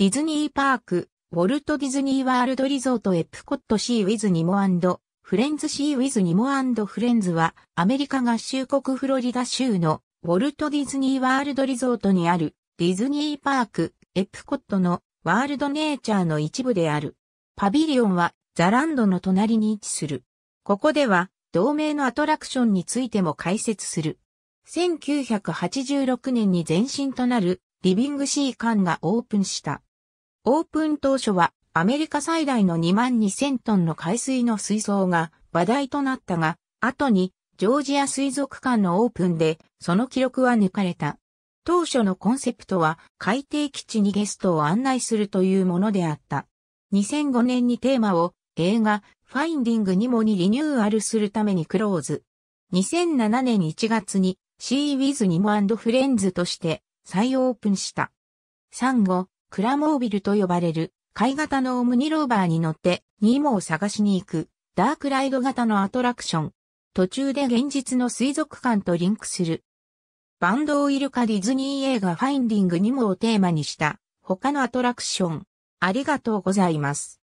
ディズニーパーク、ウォルト・ディズニー・ワールド・リゾート・エプコット・シー・ウィズ・ニモフレンズ・シー・ウィズ・ニモフレンズは、アメリカ合衆国フロリダ州のウォルト・ディズニー・ワールド・リゾートにあるディズニー・パーク、エプコットのワールド・ネイチャーの一部である。パビリオンはザランドの隣に位置する。ここでは、同名のアトラクションについても解説する。1986年に前身となるリビングシー館がオープンした。オープン当初はアメリカ最大の2万2000トンの海水の水槽が話題となったが、後にジョージア水族館のオープンでその記録は抜かれた。当初のコンセプトは海底基地にゲストを案内するというものであった。2005年にテーマを映画ファインディングにもにリニューアルするためにクローズ。2007年1月にシーウィズニモフレンズとして再オープンした。産後、クラモービルと呼ばれる、貝型のオムニローバーに乗って、ニーモを探しに行く、ダークライド型のアトラクション。途中で現実の水族館とリンクする。バンドオイルカディズニー映画ファインディングニモをテーマにした他のアトラクション。ありがとうございます。